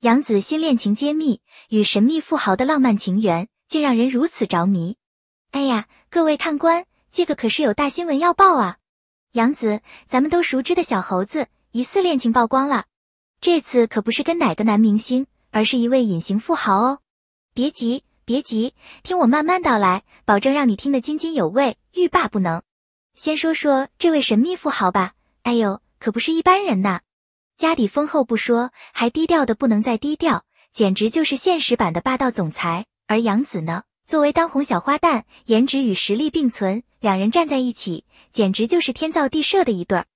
杨子新恋情揭秘，与神秘富豪的浪漫情缘竟让人如此着迷。哎呀，各位看官，这个可是有大新闻要报啊！杨子，咱们都熟知的小猴子，疑似恋情曝光了。这次可不是跟哪个男明星，而是一位隐形富豪哦。别急，别急，听我慢慢道来，保证让你听得津津有味，欲罢不能。先说说这位神秘富豪吧。哎呦，可不是一般人呐。家底丰厚不说，还低调的不能再低调，简直就是现实版的霸道总裁。而杨子呢，作为当红小花旦，颜值与实力并存，两人站在一起，简直就是天造地设的一对儿。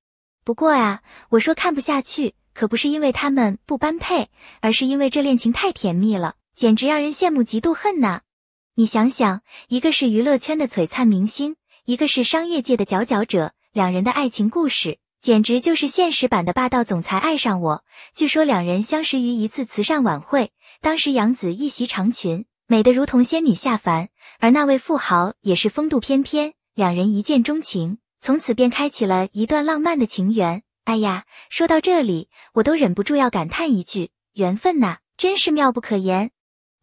不过啊，我说看不下去，可不是因为他们不般配，而是因为这恋情太甜蜜了，简直让人羡慕嫉妒恨呐！你想想，一个是娱乐圈的璀璨明星，一个是商业界的佼佼者，两人的爱情故事。简直就是现实版的霸道总裁爱上我。据说两人相识于一次慈善晚会，当时杨紫一袭长裙，美得如同仙女下凡，而那位富豪也是风度翩翩，两人一见钟情，从此便开启了一段浪漫的情缘。哎呀，说到这里，我都忍不住要感叹一句：缘分呐，真是妙不可言。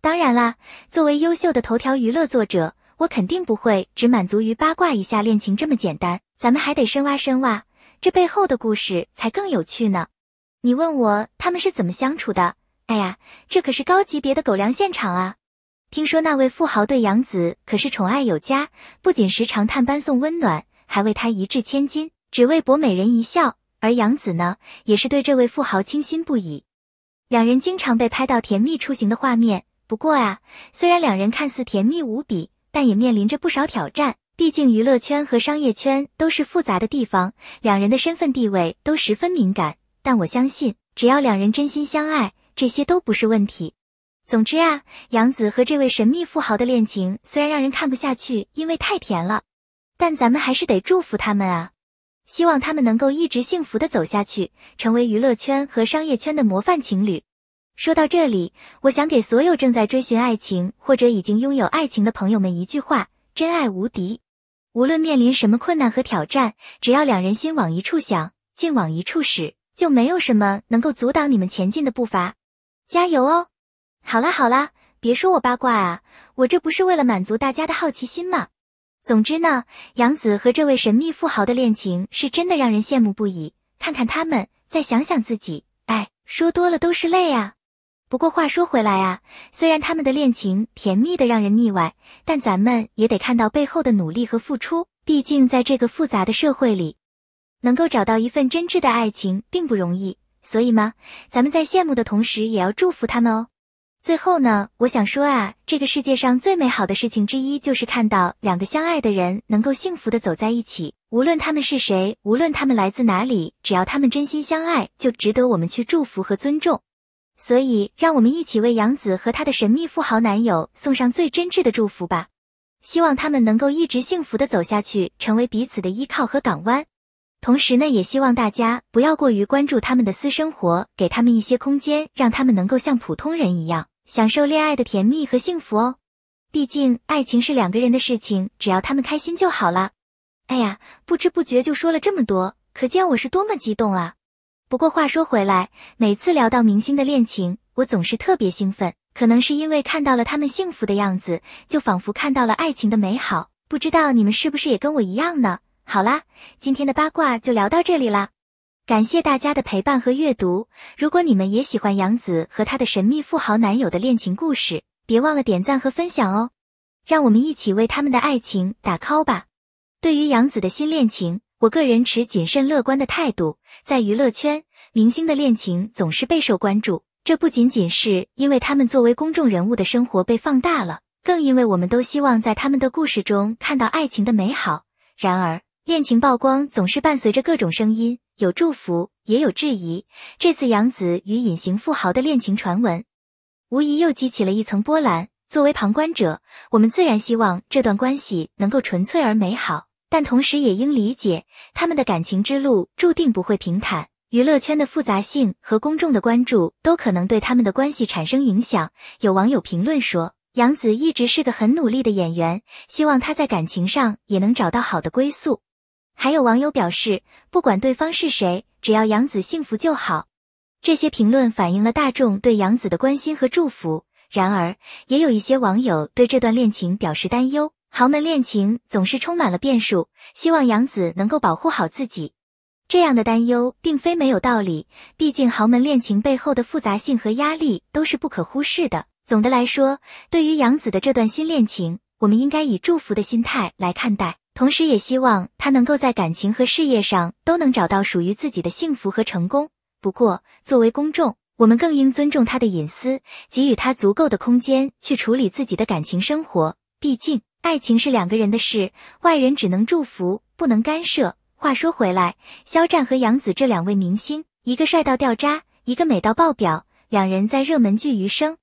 当然啦，作为优秀的头条娱乐作者，我肯定不会只满足于八卦一下恋情这么简单，咱们还得深挖深挖。这背后的故事才更有趣呢，你问我他们是怎么相处的？哎呀，这可是高级别的狗粮现场啊！听说那位富豪对杨子可是宠爱有加，不仅时常探班送温暖，还为他一掷千金，只为博美人一笑。而杨子呢，也是对这位富豪倾心不已，两人经常被拍到甜蜜出行的画面。不过啊，虽然两人看似甜蜜无比，但也面临着不少挑战。毕竟娱乐圈和商业圈都是复杂的地方，两人的身份地位都十分敏感。但我相信，只要两人真心相爱，这些都不是问题。总之啊，杨子和这位神秘富豪的恋情虽然让人看不下去，因为太甜了，但咱们还是得祝福他们啊！希望他们能够一直幸福的走下去，成为娱乐圈和商业圈的模范情侣。说到这里，我想给所有正在追寻爱情或者已经拥有爱情的朋友们一句话：真爱无敌。无论面临什么困难和挑战，只要两人心往一处想，劲往一处使，就没有什么能够阻挡你们前进的步伐。加油哦！好啦好啦，别说我八卦啊，我这不是为了满足大家的好奇心吗？总之呢，杨子和这位神秘富豪的恋情是真的让人羡慕不已。看看他们，再想想自己，哎，说多了都是泪啊。不过话说回来啊，虽然他们的恋情甜蜜的让人腻歪，但咱们也得看到背后的努力和付出。毕竟在这个复杂的社会里，能够找到一份真挚的爱情并不容易。所以嘛，咱们在羡慕的同时，也要祝福他们哦。最后呢，我想说啊，这个世界上最美好的事情之一，就是看到两个相爱的人能够幸福的走在一起。无论他们是谁，无论他们来自哪里，只要他们真心相爱，就值得我们去祝福和尊重。所以，让我们一起为杨子和他的神秘富豪男友送上最真挚的祝福吧！希望他们能够一直幸福的走下去，成为彼此的依靠和港湾。同时呢，也希望大家不要过于关注他们的私生活，给他们一些空间，让他们能够像普通人一样享受恋爱的甜蜜和幸福哦。毕竟，爱情是两个人的事情，只要他们开心就好了。哎呀，不知不觉就说了这么多，可见我是多么激动啊！不过话说回来，每次聊到明星的恋情，我总是特别兴奋，可能是因为看到了他们幸福的样子，就仿佛看到了爱情的美好。不知道你们是不是也跟我一样呢？好啦，今天的八卦就聊到这里啦，感谢大家的陪伴和阅读。如果你们也喜欢杨子和他的神秘富豪男友的恋情故事，别忘了点赞和分享哦，让我们一起为他们的爱情打 call 吧。对于杨子的新恋情，我个人持谨慎乐观的态度。在娱乐圈，明星的恋情总是备受关注，这不仅仅是因为他们作为公众人物的生活被放大了，更因为我们都希望在他们的故事中看到爱情的美好。然而，恋情曝光总是伴随着各种声音，有祝福，也有质疑。这次杨紫与隐形富豪的恋情传闻，无疑又激起了一层波澜。作为旁观者，我们自然希望这段关系能够纯粹而美好。但同时也应理解，他们的感情之路注定不会平坦。娱乐圈的复杂性和公众的关注都可能对他们的关系产生影响。有网友评论说：“杨紫一直是个很努力的演员，希望她在感情上也能找到好的归宿。”还有网友表示：“不管对方是谁，只要杨紫幸福就好。”这些评论反映了大众对杨紫的关心和祝福。然而，也有一些网友对这段恋情表示担忧。豪门恋情总是充满了变数，希望杨子能够保护好自己。这样的担忧并非没有道理，毕竟豪门恋情背后的复杂性和压力都是不可忽视的。总的来说，对于杨子的这段新恋情，我们应该以祝福的心态来看待，同时也希望他能够在感情和事业上都能找到属于自己的幸福和成功。不过，作为公众，我们更应尊重他的隐私，给予他足够的空间去处理自己的感情生活。毕竟，爱情是两个人的事，外人只能祝福，不能干涉。话说回来，肖战和杨紫这两位明星，一个帅到掉渣，一个美到爆表，两人在热门剧《余生，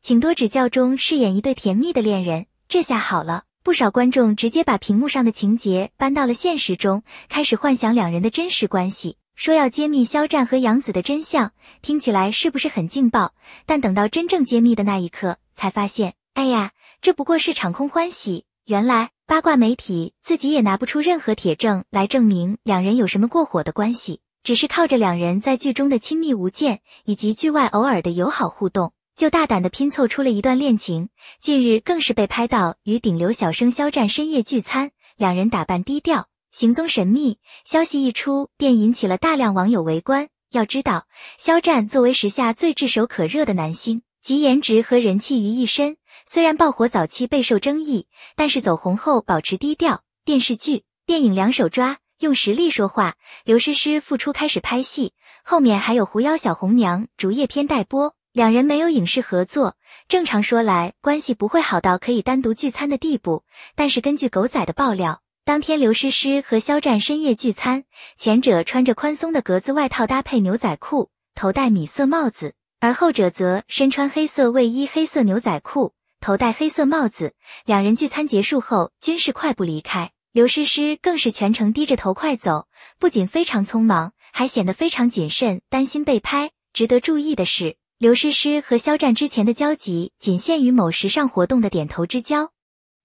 请多指教》中饰演一对甜蜜的恋人。这下好了，不少观众直接把屏幕上的情节搬到了现实中，开始幻想两人的真实关系，说要揭秘肖战和杨紫的真相。听起来是不是很劲爆？但等到真正揭秘的那一刻，才发现。哎呀，这不过是场空欢喜。原来八卦媒体自己也拿不出任何铁证来证明两人有什么过火的关系，只是靠着两人在剧中的亲密无间以及剧外偶尔的友好互动，就大胆的拼凑出了一段恋情。近日更是被拍到与顶流小生肖战深夜聚餐，两人打扮低调，行踪神秘。消息一出，便引起了大量网友围观。要知道，肖战作为时下最炙手可热的男星，集颜值和人气于一身。虽然爆火早期备受争议，但是走红后保持低调，电视剧、电影两手抓，用实力说话。刘诗诗复出开始拍戏，后面还有《狐妖小红娘》《竹叶篇》待播。两人没有影视合作，正常说来关系不会好到可以单独聚餐的地步。但是根据狗仔的爆料，当天刘诗诗和肖战深夜聚餐，前者穿着宽松的格子外套搭配牛仔裤，头戴米色帽子，而后者则身穿黑色卫衣、黑色牛仔裤。头戴黑色帽子，两人聚餐结束后，均是快步离开。刘诗诗更是全程低着头快走，不仅非常匆忙，还显得非常谨慎，担心被拍。值得注意的是，刘诗诗和肖战之前的交集仅限于某时尚活动的点头之交，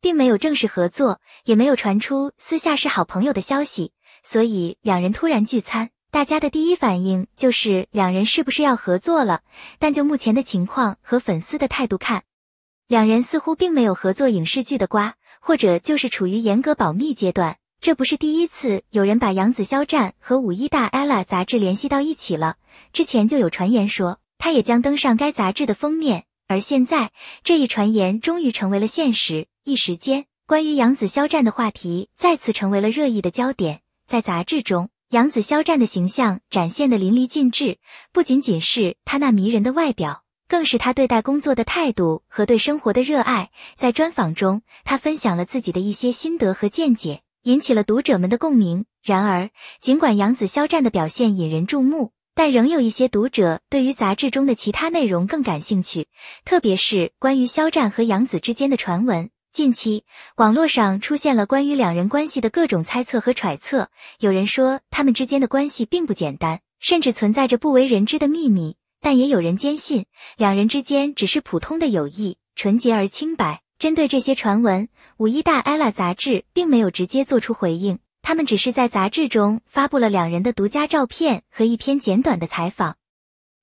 并没有正式合作，也没有传出私下是好朋友的消息。所以，两人突然聚餐，大家的第一反应就是两人是不是要合作了？但就目前的情况和粉丝的态度看，两人似乎并没有合作影视剧的瓜，或者就是处于严格保密阶段。这不是第一次有人把杨子、肖战和五一大 LA 杂志联系到一起了。之前就有传言说他也将登上该杂志的封面，而现在这一传言终于成为了现实。一时间，关于杨子、肖战的话题再次成为了热议的焦点。在杂志中，杨子、肖战的形象展现得淋漓尽致，不仅仅是他那迷人的外表。更是他对待工作的态度和对生活的热爱。在专访中，他分享了自己的一些心得和见解，引起了读者们的共鸣。然而，尽管杨子、肖战的表现引人注目，但仍有一些读者对于杂志中的其他内容更感兴趣，特别是关于肖战和杨子之间的传闻。近期，网络上出现了关于两人关系的各种猜测和揣测，有人说他们之间的关系并不简单，甚至存在着不为人知的秘密。但也有人坚信两人之间只是普通的友谊，纯洁而清白。针对这些传闻，五一大 ella 杂志并没有直接做出回应，他们只是在杂志中发布了两人的独家照片和一篇简短的采访。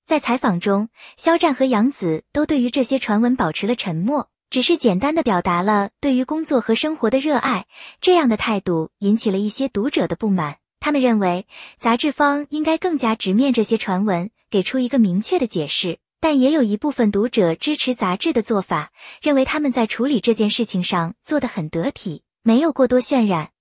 在采访中，肖战和杨紫都对于这些传闻保持了沉默，只是简单的表达了对于工作和生活的热爱。这样的态度引起了一些读者的不满，他们认为杂志方应该更加直面这些传闻。给出一个明确的解释，但也有一部分读者支持杂志的做法，认为他们在处理这件事情上做得很得体，没有过多渲染。